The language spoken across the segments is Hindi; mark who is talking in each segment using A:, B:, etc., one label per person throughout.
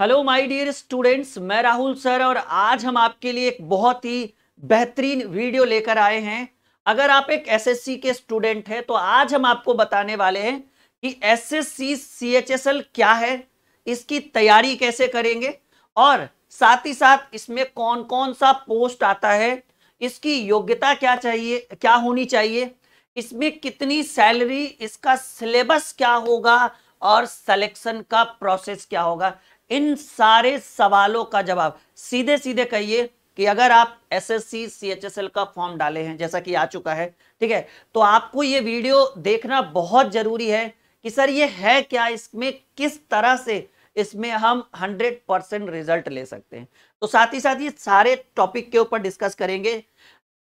A: हेलो माय डियर स्टूडेंट्स मैं राहुल सर और आज हम आपके लिए एक बहुत ही बेहतरीन वीडियो लेकर आए हैं अगर आप एक एसएससी के स्टूडेंट हैं तो आज हम आपको बताने वाले हैं कि एसएससी सीएचएसएल क्या है इसकी तैयारी कैसे करेंगे और साथ ही साथ इसमें कौन कौन सा पोस्ट आता है इसकी योग्यता क्या चाहिए क्या होनी चाहिए इसमें कितनी सैलरी इसका सिलेबस क्या होगा और सेलेक्शन का प्रोसेस क्या होगा इन सारे सवालों का जवाब सीधे सीधे कहिए कि अगर आप S S C C H S L का फॉर्म डाले हैं जैसा कि आ चुका है ठीक है तो आपको ये वीडियो देखना बहुत जरूरी है कि सर ये है क्या इसमें किस तरह से इसमें हम 100 परसेंट रिजल्ट ले सकते हैं तो साथ ही साथ ये सारे टॉपिक के ऊपर डिस्कस करेंगे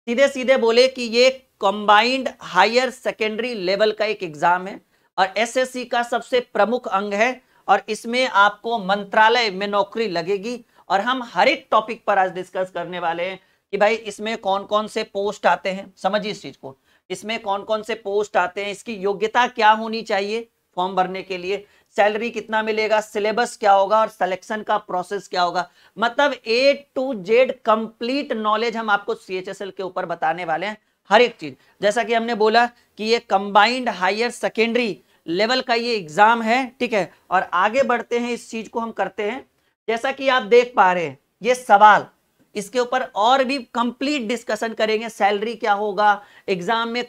A: सीधे सीधे बोले कि ये कंबाइंड हायर सेकेंडरी लेवल का एक एग्जाम है और एसएससी का सबसे प्रमुख अंग है और इसमें आपको मंत्रालय में नौकरी लगेगी और हम हर एक टॉपिक पर आज डिस्कस करने वाले हैं कि भाई इसमें कौन कौन से पोस्ट आते हैं समझिए इस चीज को इसमें कौन कौन से पोस्ट आते हैं इसकी योग्यता क्या होनी चाहिए फॉर्म भरने के लिए सैलरी कितना मिलेगा सिलेबस क्या होगा और सिलेक्शन का प्रोसेस क्या होगा मतलब A to Z complete knowledge हम आपको सीएचएसएल के ऊपर बताने वाले हैं हर एक चीज जैसा कि हमने बोला कि ये कंबाइंड हायर सेकेंडरी लेवल का ये एग्जाम है ठीक है और आगे बढ़ते हैं इस चीज को हम करते हैं जैसा कि आप देख पा रहे हैं ये सवाल इसके ऊपर और भी कंप्लीट डिस्कशन करेंगे सैलरी क्या होगा एग्जाम में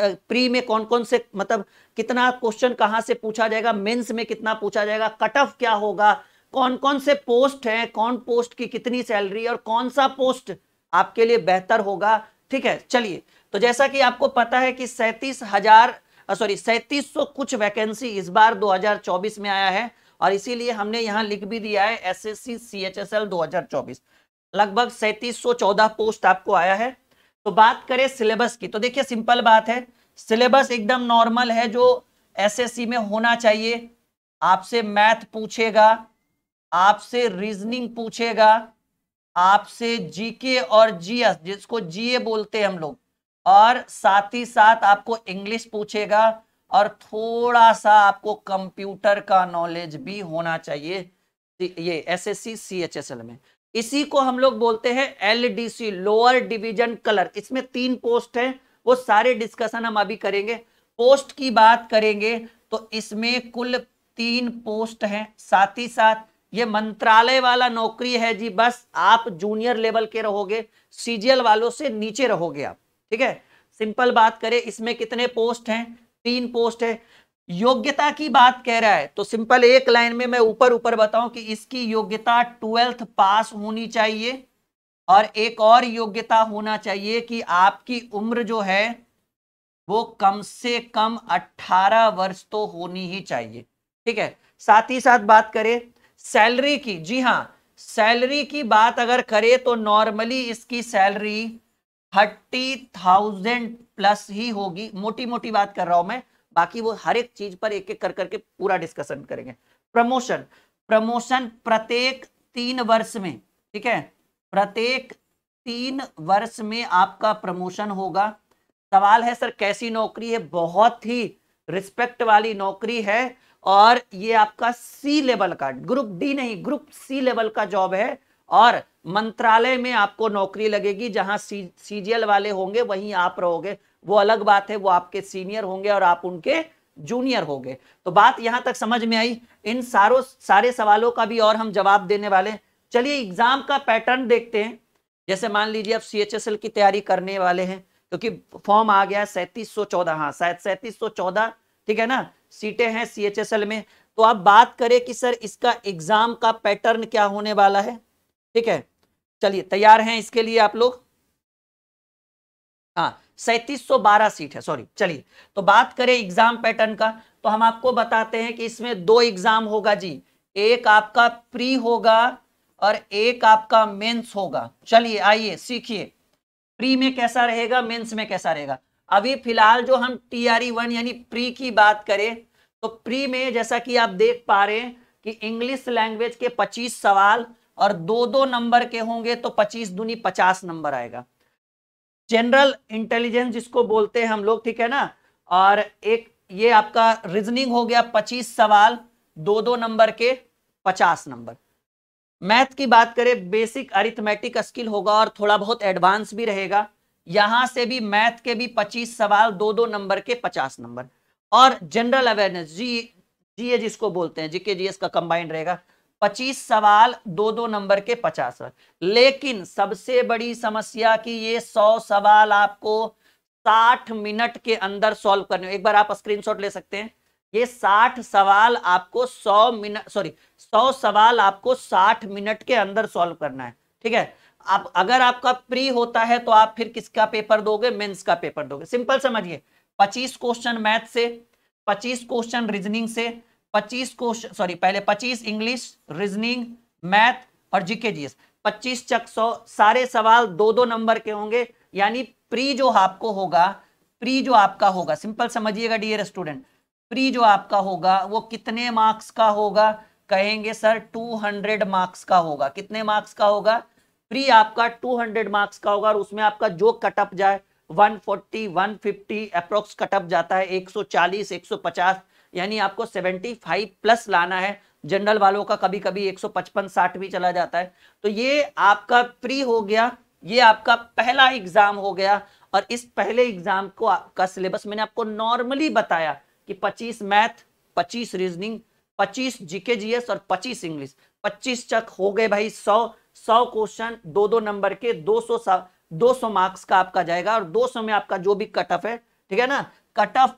A: प्री में कौन कौन से मतलब कितना क्वेश्चन कहाँ से पूछा जाएगा मेंस में कितना पूछा जाएगा कट ऑफ क्या होगा कौन कौन से पोस्ट हैं कौन पोस्ट की कितनी सैलरी और कौन सा पोस्ट आपके लिए बेहतर होगा ठीक है चलिए तो जैसा कि आपको पता है कि सैंतीस हजार सॉरी सैंतीस कुछ वैकेंसी इस बार 2024 में आया है और इसीलिए हमने यहाँ लिख भी दिया है S S C C H S L दो लगभग सैंतीस पोस्ट आपको आया है तो बात करें सिलेबस की तो देखिए सिंपल बात है सिलेबस एकदम नॉर्मल है जो एसएससी में होना चाहिए आपसे मैथ पूछेगा आपसे रीजनिंग पूछेगा आपसे जीके और जीएस जिसको जीए बोलते हैं हम लोग और साथ ही साथ आपको इंग्लिश पूछेगा और थोड़ा सा आपको कंप्यूटर का नॉलेज भी होना चाहिए ये S S C C H S L में इसी को हम लोग बोलते हैं L D C lower division clerk इसमें तीन पोस्ट है वो सारे डिस्कशन हम अभी करेंगे पोस्ट की बात करेंगे तो इसमें कुल तीन पोस्ट हैं साथ ही साथ ये मंत्रालय वाला नौकरी है जी बस आप जूनियर लेवल के रहोगे सीजीएल वालों से नीचे रहोगे आप ठीक है सिंपल बात करें इसमें कितने पोस्ट हैं तीन पोस्ट है योग्यता की बात कह रहा है तो सिंपल एक लाइन में मैं ऊपर ऊपर बताऊं कि इसकी योग्यता ट्वेल्थ पास होनी चाहिए और एक और योग्यता होना चाहिए कि आपकी उम्र जो है वो कम से कम 18 वर्ष तो होनी ही चाहिए ठीक है साथ ही साथ बात करें सैलरी की जी हाँ सैलरी की बात अगर करें तो नॉर्मली इसकी सैलरी थर्टी थाउजेंड प्लस ही होगी मोटी मोटी बात कर रहा हूं मैं बाकी वो हर एक चीज पर एक एक कर करके पूरा डिस्कशन करेंगे प्रमोशन प्रमोशन प्रत्येक तीन वर्ष में ठीक है प्रत्येक तीन वर्ष में आपका प्रमोशन होगा सवाल है सर कैसी नौकरी है बहुत ही रिस्पेक्ट वाली नौकरी है और ये आपका सी लेवल का ग्रुप डी नहीं ग्रुप सी लेवल का जॉब है और मंत्रालय में आपको नौकरी लगेगी जहां सी सीजीएल वाले होंगे वहीं आप रहोगे वो अलग बात है वो आपके सीनियर होंगे और आप उनके जूनियर होंगे तो बात यहां तक समझ में आई इन सारों सारे सवालों का भी और हम जवाब देने वाले चलिए एग्जाम का पैटर्न देखते हैं जैसे मान लीजिए आप सी की तैयारी करने वाले हैं क्योंकि फॉर्म आ गया है सैंतीस सौ चौदह हाँ शायद सैंतीस सौ चौदह ठीक है ना सीटें हैं सी एच एस एल में तो आप बात करें कि सर इसका एग्जाम का पैटर्न क्या होने वाला है ठीक है चलिए तैयार हैं इसके लिए आप लोग हाँ बारह सीट है सॉरी चलिए तो बात करें एग्जाम पैटर्न का तो हम आपको बताते हैं कि इसमें दो एग्जाम होगा जी एक आपका प्री होगा और एक आपका मेंस होगा चलिए आइए सीखिए प्री में कैसा रहेगा मेंस में कैसा रहेगा अभी फिलहाल जो हम टी आर ई वन यानी प्री की बात करें तो प्री में जैसा कि आप देख पा रहे हैं कि इंग्लिश लैंग्वेज के 25 सवाल और दो दो नंबर के होंगे तो पच्चीस दुनी पचास नंबर आएगा जनरल इंटेलिजेंस जिसको बोलते हैं हम लोग ठीक है ना और एक ये आपका रीजनिंग हो गया पच्चीस सवाल दो दो नंबर के पचास नंबर मैथ की बात करें बेसिक अरिथमेटिक स्किल होगा और थोड़ा बहुत एडवांस भी रहेगा यहां से भी मैथ के भी पच्चीस सवाल दो दो नंबर के पचास नंबर और जनरल अवेयरनेस जी जी जिसको बोलते हैं जीके जीएस का कंबाइंड रहेगा पच्चीस सवाल दो दो नंबर के पचास सवाल लेकिन सबसे बड़ी समस्या की ये सौ सवाल आपको साठ मिनट के अंदर सॉल्व करने एक बार आप स्क्रीनशॉट ले सकते हैं ये साठ सवाल आपको सौ मिनट सॉरी सौ सवाल आपको साठ मिनट के अंदर सॉल्व करना है ठीक है आप अगर आपका प्री होता है तो आप फिर किसका पेपर दोगे मेंस का पेपर दोगे सिंपल समझिए 25 क्वेश्चन मैथ से 25 क्वेश्चन रीजनिंग से पच्चीस क्वेश्चन सॉरी पहले पच्चीस इंग्लिश रीजनिंग मैथ और जीके जीएस पच्चीस चक सौ सारे सवाल दो दो नंबर के होंगे यानी प्री जो आपको होगा प्री जो आपका होगा सिंपल समझिएगा डियर स्टूडेंट प्री जो आपका होगा वो कितने मार्क्स का होगा कहेंगे सर 200 मार्क्स का होगा कितने मार्क्स का होगा प्री आपका 200 मार्क्स का होगा और उसमें आपका जो कट अप जाए 140 150 अप्रोक्स कट अप जाता है 140 150 यानी आपको 75 प्लस लाना है जनरल वालों का कभी कभी 155 60 भी चला जाता है तो ये आपका प्री हो गया ये आपका पहला एग्जाम हो गया और इस पहले एग्जाम को का सिलेबस मैंने आपको नॉर्मली बताया कि 25 मैथ 25 रीजनिंग 25 जीके जीएस और 25 इंग्लिश 25 चक हो गए भाई 100 100 क्वेश्चन दो दो नंबर के 200 200 मार्क्स का आपका जाएगा और 200 में आपका जो भी कट ऑफ है ठीक है ना कट ऑफ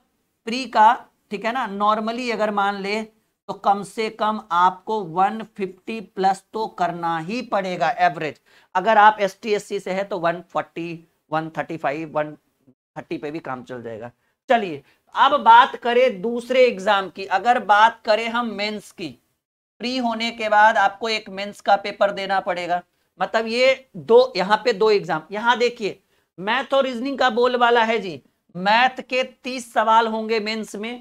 A: प्री का ठीक है ना नॉर्मली अगर मान ले तो कम से कम आपको 150 प्लस तो करना ही पड़ेगा एवरेज अगर आप एस टी से है तो 140, 135, 130 पे भी काम चल जाएगा चलिए अब बात करें दूसरे एग्जाम की अगर बात करें हम मेंस की प्री होने के बाद आपको एक मेंस का पेपर देना पड़ेगा मतलब ये दो यहाँ पे दो एग्जाम यहाँ देखिए मैथ और रीजनिंग का बोल वाला है जी मैथ के तीस सवाल होंगे मेंस में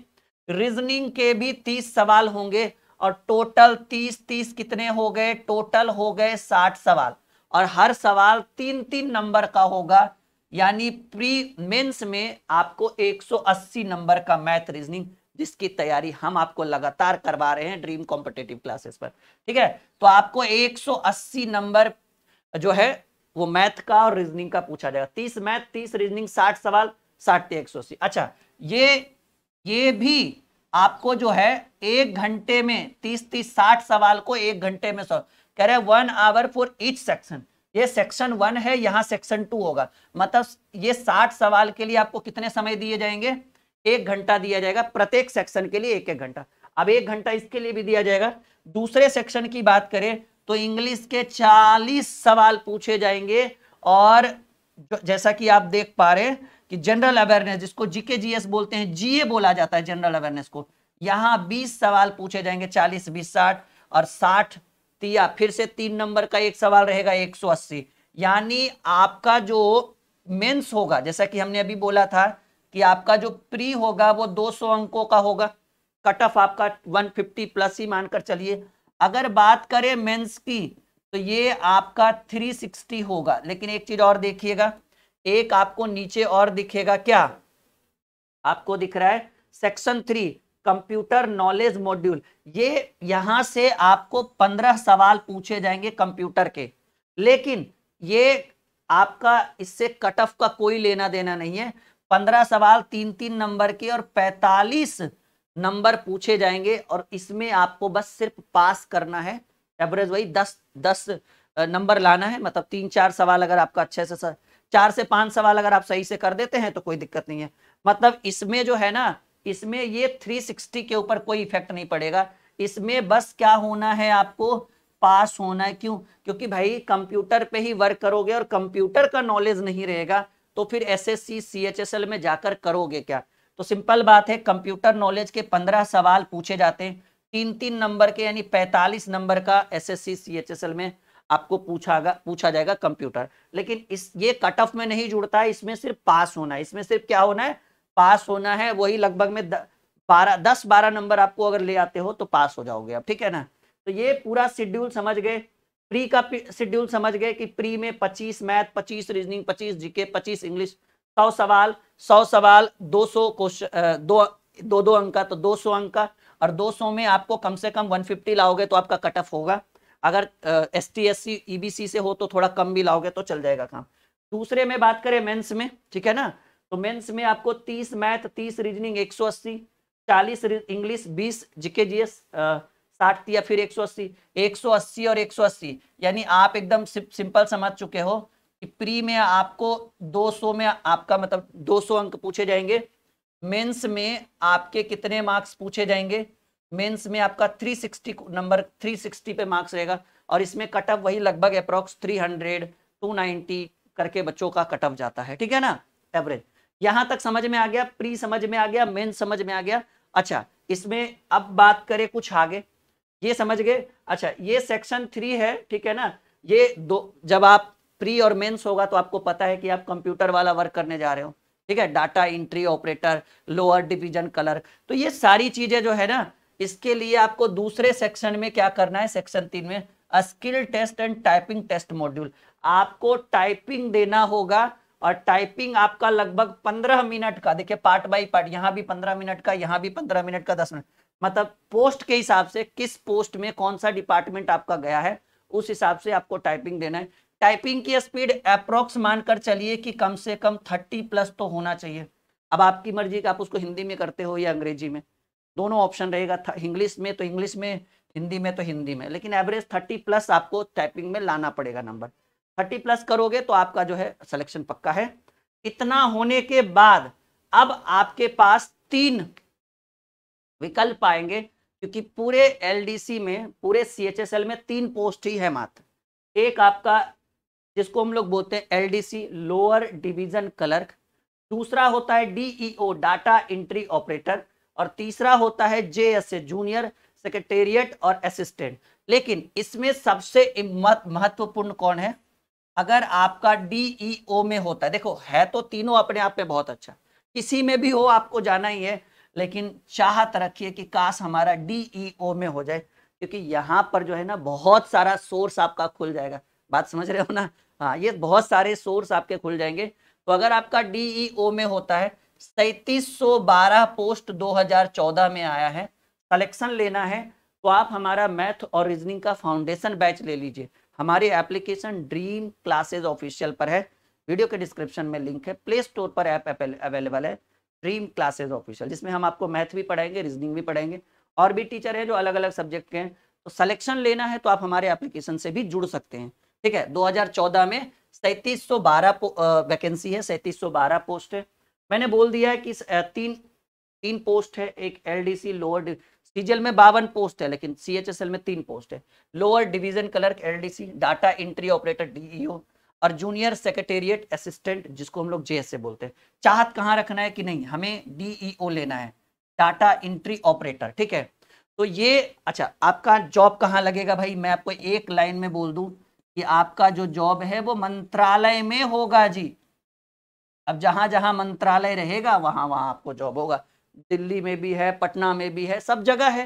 A: रीजनिंग के भी तीस सवाल होंगे और टोटल तीस तीस कितने हो गए टोटल हो गए साठ सवाल और हर सवाल तीन तीन नंबर का होगा यानी प्री मेंस में आपको 180 नंबर का मैथ रीजनिंग जिसकी तैयारी हम आपको लगातार करवा रहे हैं ड्रीम कॉम्पिटेटिव क्लासेस पर ठीक है तो आपको 180 नंबर जो है वो मैथ का और रीजनिंग का पूछा जाएगा 30 मैथ 30 रीजनिंग 60 सवाल साठ एक सौ अस्सी अच्छा ये ये भी आपको जो है एक घंटे में तीस तीस साठ सवाल को एक घंटे में सॉल्व कह रहे one hour for each section ये सेक्शन वन है यहाँ सेक्शन टू होगा मतलब ये साठ सवाल के लिए आपको कितने समय दिए जाएंगे एक घंटा दिया जाएगा प्रत्येक सेक्शन के लिए एक एक घंटा अब एक घंटा इसके लिए भी दिया जाएगा दूसरे सेक्शन की बात करें तो इंग्लिश के चालीस सवाल पूछे जाएंगे और जैसा कि आप देख पा रहे हैं कि जनरल अवेयरनेस जिसको जीके जीएस बोलते हैं जीए बोला जाता है जनरल अवेयरनेस को यहां 20 सवाल पूछे जाएंगे 40 बीस साठ और साठ तिया फिर से तीन नंबर का एक सवाल रहेगा 180 यानी आपका जो मेंस होगा जैसा कि हमने अभी बोला था कि आपका जो प्री होगा वो 200 अंकों का होगा कट ऑफ आपका 150 प्लस ही मानकर चलिए अगर बात करें मेंस की तो ये आपका 360 होगा लेकिन एक चीज और देखिएगा एक आपको नीचे और दिखेगा क्या आपको दिख रहा है section three computer knowledge module ये यहां से आपको पंद्रह सवाल पूछे जाएंगे कंप्यूटर के लेकिन ये आपका इससे कट ऑफ का कोई लेना देना नहीं है पंद्रह सवाल तीन तीन नंबर के और पैतालीस नंबर पूछे जाएंगे और इसमें आपको बस सिर्फ पास करना है एवरेज वही दस दस नंबर लाना है मतलब तीन चार सवाल अगर आपका अच्छे से सर चार से पांच सवाल अगर आप सही से कर देते हैं तो कोई दिक्कत नहीं है मतलब इसमें जो है ना इसमें ये 360 के ऊपर कोई इफेक्ट नहीं पड़ेगा इसमें बस क्या होना है आपको पास होना है क्यों क्योंकि भाई कंप्यूटर पे ही वर्क करोगे और कंप्यूटर का नॉलेज नहीं रहेगा तो फिर S S C C H S L में जाकर करोगे क्या तो सिंपल बात है कंप्यूटर नॉलेज के पंद्रह सवाल पूछे जाते हैं तीन तीन नंबर के यानी पैंतालीस नंबर का S S C C H S L में आपको पूछा पूछा जाएगा कंप्यूटर लेकिन इस ये कट ऑफ में नहीं जुड़ता है इसमें सिर्फ पास होना है इसमें सिर्फ क्या होना है पास होना है वही लगभग में बारह दस बारह नंबर आपको अगर ले आते हो तो पास हो जाओगे आप ठीक है ना तो ये पूरा शेड्यूल समझ गए प्री का शेड्यूल समझ गए कि प्री में पच्चीस मैथ पच्चीस रीजनिंग पच्चीस जीके पच्चीस इंग्लिश सौ सवाल सौ सवाल सौ क्वेश्चन दो दो अंक का तो दो सौ अंक का और 200 में आपको कम से कम 150 लाओगे तो आपका कट ऑफ होगा अगर S T S C E B C से हो तो थोड़ा कम भी लाओगे तो चल जाएगा काम दूसरे में बात करें मेंस में ठीक है ना तो मेंस में आपको 30 मैथ 30 रीजनिंग 180 चालीस इंग्लिश बीस जीके जी एस साठ या फिर 180 180 और 180 यानी आप एकदम सिंपल समझ चुके हो कि प्री में आपको 200 में आपका मतलब 200 अंक पूछे जाएंगे मेंस में आपके कितने मार्क्स पूछे जाएंगे मेंस में आपका 360 नंबर 360 पे मार्क्स रहेगा और इसमें कट ऑफ वही लगभग अप्रोक्स 300 290 करके बच्चों का कट ऑफ जाता है ठीक है ना एवरेज यहां तक समझ में आ गया प्री समझ में आ गया मेंस समझ में आ गया अच्छा इसमें अब बात करें कुछ आगे ये समझ गए अच्छा ये सेक्शन थ्री है ठीक है ना ये दो जब आप प्री और मेंस होगा तो आपको पता है कि आप कंप्यूटर वाला वर्क करने जा रहे हो ठीक है data entry operator lower division clerk तो ये सारी चीजें जो है ना इसके लिए आपको दूसरे सेक्शन में क्या करना है सेक्शन तीन में skill test and typing test module आपको टाइपिंग देना होगा और टाइपिंग आपका लगभग पंद्रह मिनट का देखिए पार्ट बाय पार्ट यहाँ भी पंद्रह मिनट का यहाँ भी पंद्रह मिनट का दस मिनट मतलब पोस्ट के हिसाब से किस पोस्ट में कौन सा डिपार्टमेंट आपका गया है उस हिसाब से आपको टाइपिंग देना है टाइपिंग की स्पीड अप्रोक्स मानकर चलिए कि कम से कम थर्टी प्लस तो होना चाहिए अब आपकी मर्जी का आप उसको हिंदी में करते हो या अंग्रेजी में दोनों ऑप्शन रहेगा इंग्लिश में तो इंग्लिश में हिंदी में तो हिंदी में लेकिन एवरेज थर्टी प्लस आपको टाइपिंग में लाना पड़ेगा नंबर थर्टी प्लस करोगे तो आपका जो है सिलेक्शन पक्का है इतना होने के बाद अब आपके पास तीन विकल्प आएंगे क्योंकि पूरे एलडीसी में पूरे सीएचएसएल में तीन पोस्ट ही है मात्र एक आपका जिसको हम लोग बोलते हैं एलडीसी लोअर डिवीजन क्लर्क दूसरा होता है डीईओ डाटा एंट्री ऑपरेटर और तीसरा होता है जे ए जूनियर सेक्रेटेरिएट और असिस्टेंट लेकिन इसमें सबसे महत्वपूर्ण कौन है अगर आपका डीईओ e में होता है देखो है तो तीनों अपने आप में बहुत अच्छा किसी में भी हो आपको जाना ही है लेकिन चाहत रखिए कि काश हमारा डीईओ e में हो जाए क्योंकि यहाँ पर जो है ना बहुत सारा सोर्स आपका खुल जाएगा बात समझ रहे हो ना हाँ ये बहुत सारे सोर्स आपके खुल जाएंगे तो अगर आपका डीईओ e में होता है बारह पोस्ट 2014 में आया है कलेक्शन लेना है तो आप हमारा मैथ और रीजनिंग का फाउंडेशन बैच ले लीजिए हमारी एप्लीकेशन ड्रीम क्लासेज ऑफिशियल पर है वीडियो के डिस्क्रिप्शन में लिंक है प्ले स्टोर पर ऐप अवेलेबल है ड्रीम क्लासेज ऑफिशियल जिसमें हम आपको मैथ भी पढ़ाएंगे रीजनिंग भी पढ़ाएंगे और भी टीचर हैं जो अलग अलग सब्जेक्ट के हैं तो सलेक्शन लेना है तो आप हमारे एप्लीकेशन से भी जुड़ सकते हैं ठीक है 2014 में सैतीस सौ वैकेंसी है सैंतीस पोस्ट है मैंने बोल दिया है कि तीन तीन पोस्ट है एक एलडीसी लोअर सीजीएल में बावन पोस्ट है लेकिन सीएचएसएल में तीन पोस्ट है lower division clerk LDC data entry operator DEO और जूनियर सेक्रेटेरिएट असिस्टेंट जिसको हम लोग ए बोलते हैं चाहत कहाँ रखना है कि नहीं हमें डीईओ e लेना है डाटा एंट्री ऑपरेटर ठीक है तो ये अच्छा आपका जॉब कहाँ लगेगा भाई मैं आपको एक लाइन में बोल दूँ कि आपका जो जॉब है वो मंत्रालय में होगा जी अब जहाँ जहाँ मंत्रालय रहेगा वहाँ वहाँ आपको जॉब होगा दिल्ली में भी है पटना में भी है सब जगह है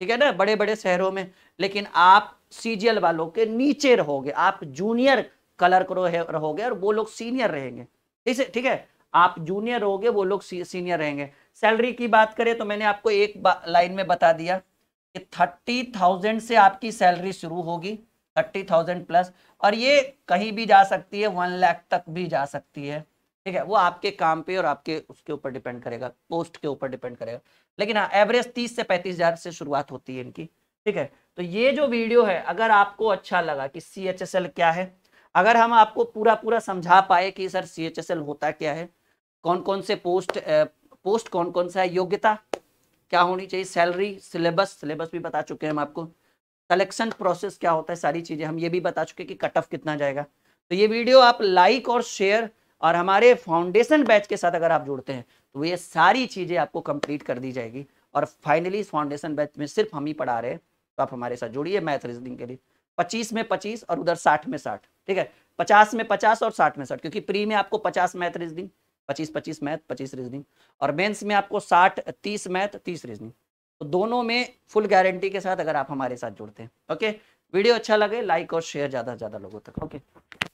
A: ठीक है ना बड़े बड़े शहरों में लेकिन आप सीजीएल वालों के नीचे रहोगे आप जूनियर क्लर्क रहोगे और वो लोग सीनियर रहेंगे ठीक है ठीक है आप जूनियर रहोगे वो लोग सीनियर रहेंगे सैलरी की बात करें तो मैंने आपको एक लाइन में बता दिया कि थर्टी थाउजेंड से आपकी सैलरी शुरू होगी थर्टी थाउजेंड प्लस और ये कहीं भी जा सकती है वन लाख तक भी जा सकती है ठीक है वो आपके काम पे और आपके उसके ऊपर डिपेंड करेगा पोस्ट के ऊपर डिपेंड करेगा लेकिन हाँ एवरेज तीस से पैंतीस हजार से शुरुआत होती है इनकी ठीक है तो ये जो वीडियो है अगर आपको अच्छा लगा कि सी एच एस एल क्या है अगर हम आपको पूरा पूरा समझा पाए कि sir C H S L होता क्या है कौन कौन से पोस्ट पोस्ट कौन कौन सा है योग्यता क्या होनी चाहिए सैलरी सिलेबस सिलेबस भी बता चुके हैं हम आपको कलेक्शन प्रोसेस क्या होता है सारी चीज़ें हम ये भी बता चुके कि कट ऑफ कितना जाएगा तो ये वीडियो आप लाइक और शेयर और हमारे फाउंडेशन बैच के साथ अगर आप जुड़ते हैं तो ये सारी चीज़ें आपको कंप्लीट कर दी जाएगी और फाइनली फाउंडेशन बैच में सिर्फ हम ही पढ़ा रहे हैं तो आप हमारे साथ जुड़िए मैथ रीजनिंग के लिए पच्चीस में पच्चीस और उधर साठ में साठ ठीक है पचास में पचास और साठ में साठ क्योंकि प्री में आपको पचास मैथ रीजनिंग पच्चीस पच्चीस मैथ पच्चीस रीजनिंग और मेन्स में आपको साठ तीस मैथ तीस रीजनिंग तो दोनों में फुल गारंटी के साथ अगर आप हमारे साथ जुड़ते हैं ओके वीडियो अच्छा लगे लाइक और शेयर ज़्यादा से ज़्यादा लोगों तक ओके